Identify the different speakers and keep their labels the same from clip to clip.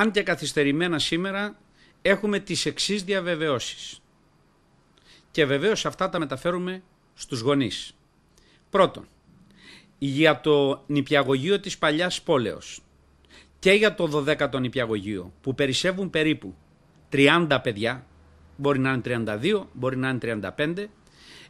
Speaker 1: αν και καθυστερημένα σήμερα, έχουμε τις εξής διαβεβαιώσεις. Και βεβαίως αυτά τα μεταφέρουμε στους γονείς. Πρώτον, για το νηπιαγωγείο της παλιάς πόλεως και για το 12ο νηπιαγωγείο που περισσεύουν περίπου 30 παιδιά, μπορεί να είναι 32, μπορεί να είναι 35,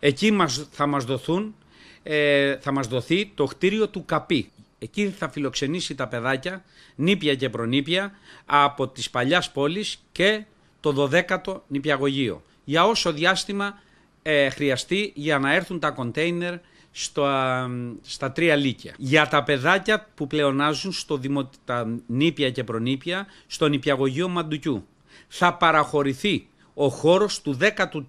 Speaker 1: εκεί θα, μας δοθούν, ε, θα μας δοθεί το κτίριο του ΚΑΠΗ Εκεί θα φιλοξενήσει τα παιδάκια, νήπια και προνήπια, από τις παλιάς πόλεις και το 12ο νηπιαγωγείο. Για όσο διάστημα ε, χρειαστεί για να έρθουν τα κοντέινερ στα, στα τρία λύκια. Για τα παιδάκια που πλεονάζουν στο δημο, τα νήπια και προνήπια στο νηπιαγωγείο Μαντουκιού. Θα παραχωρηθεί ο χώρος του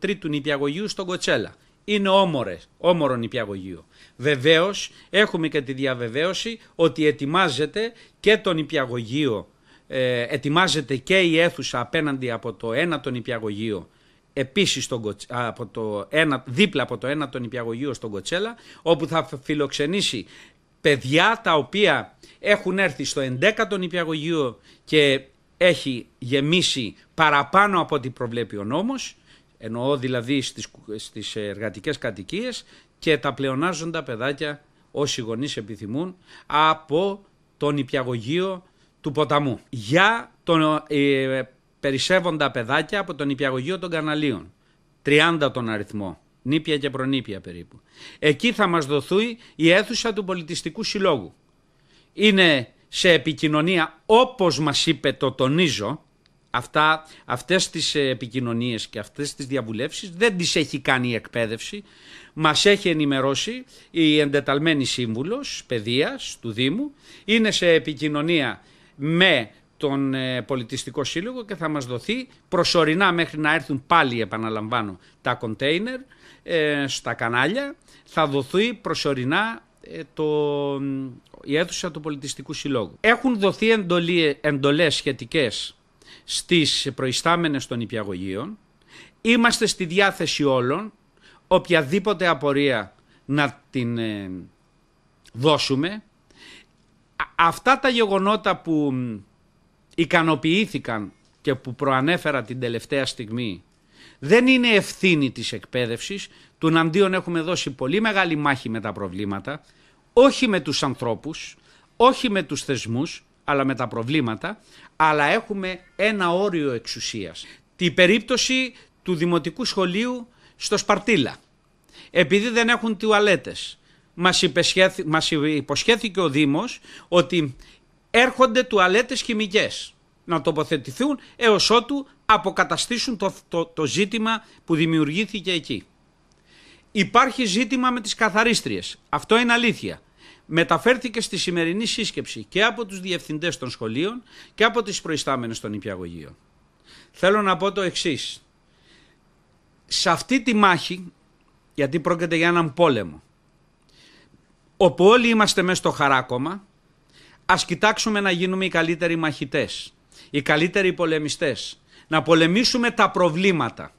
Speaker 1: 13ου νηπιαγωγείου στον Κοτσέλα είναι όμορες, όμορο νηπιαγωγείο. Βεβαίως έχουμε και τη διαβεβαίωση ότι ετοιμάζεται και το νηπιαγωγείο, ε, ετοιμάζεται και η αίθουσα απέναντι από το τον νηπιαγωγείο επίσης από το ένα, δίπλα από το νηπιαγωγείο στον Κοτσέλα όπου θα φιλοξενήσει παιδιά τα οποία έχουν έρθει στο 11ο νηπιαγωγείο και έχει γεμίσει παραπάνω από ό,τι προβλέπει ο νόμος Εννοώ δηλαδή στις, στις εργατικές κατοικίες και τα πλεονάζοντα παιδάκια όσοι γονείς επιθυμούν από το νηπιαγωγείο του ποταμού. Για τον, ε, περισσεύοντα παιδάκια από τον νηπιαγωγείο των καναλίων. 30 τον αριθμό. Νήπια και προνήπια περίπου. Εκεί θα μας δοθεί η αίθουσα του πολιτιστικού συλλόγου. Είναι σε επικοινωνία όπως μας είπε το τονίζω Αυτά, αυτές τις επικοινωνίες και αυτές τις διαβουλεύσεις δεν τις έχει κάνει η εκπαίδευση. Μας έχει ενημερώσει η εντεταλμένη σύμβουλος παιδείας του Δήμου. Είναι σε επικοινωνία με τον ε, Πολιτιστικό Σύλλογο και θα μας δοθεί προσωρινά μέχρι να έρθουν πάλι επαναλαμβάνω τα κοντέινερ ε, στα κανάλια. Θα δοθεί προσωρινά ε, η αίθουσα του Πολιτιστικού Συλλόγου. Έχουν δοθεί εντολές σχετικές στις προϊστάμενες των υπηαγωγείων. Είμαστε στη διάθεση όλων, οποιαδήποτε απορία να την ε, δώσουμε. Αυτά τα γεγονότα που ικανοποιήθηκαν και που προανέφερα την τελευταία στιγμή δεν είναι ευθύνη της εκπαίδευσης, του αντίον έχουμε δώσει πολύ μεγάλη μάχη με τα προβλήματα, όχι με τους ανθρώπους, όχι με τους θεσμούς, αλλά με τα προβλήματα, αλλά έχουμε ένα όριο εξουσίας. Τη περίπτωση του Δημοτικού Σχολείου στο Σπαρτίλα. Επειδή δεν έχουν τουαλέτες. Μας, υποσχέθηκε ο Δήμος ότι έρχονται τουαλέτες χημικές να τοποθετηθούν έως ότου αποκαταστήσουν το, το, το ζήτημα που δημιουργήθηκε εκεί. Υπάρχει ζήτημα με τις καθαρίστριες. Αυτό είναι αλήθεια μεταφέρθηκε στη σημερινή σύσκεψη και από τους διευθυντές των σχολείων και από τις προϊστάμενες των υπηαγωγείων. Θέλω να πω το εξής: Σε αυτή τη μάχη, γιατί πρόκειται για έναν πόλεμο, όπου όλοι είμαστε μέσα στο χαράκωμα, ας κοιτάξουμε να γίνουμε οι καλύτεροι μαχητές, οι καλύτεροι πολεμιστές, να πολεμήσουμε τα προβλήματα.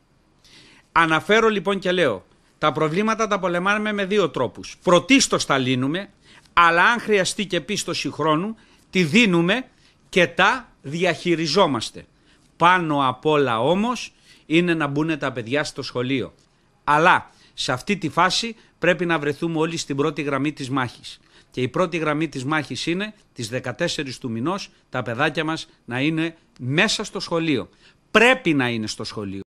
Speaker 1: Αναφέρω λοιπόν και λέω, τα προβλήματα τα πολεμάμε με δύο τρόπους. Πρωτίστως τα λύνουμε, αλλά αν χρειαστεί και πίστοση χρόνου, τη δίνουμε και τα διαχειριζόμαστε. Πάνω απ' όλα όμως είναι να μπουν τα παιδιά στο σχολείο. Αλλά σε αυτή τη φάση πρέπει να βρεθούμε όλοι στην πρώτη γραμμή της μάχης. Και η πρώτη γραμμή της μάχης είναι τις 14 του μηνός τα παιδάκια μας να είναι μέσα στο σχολείο. Πρέπει να είναι στο σχολείο.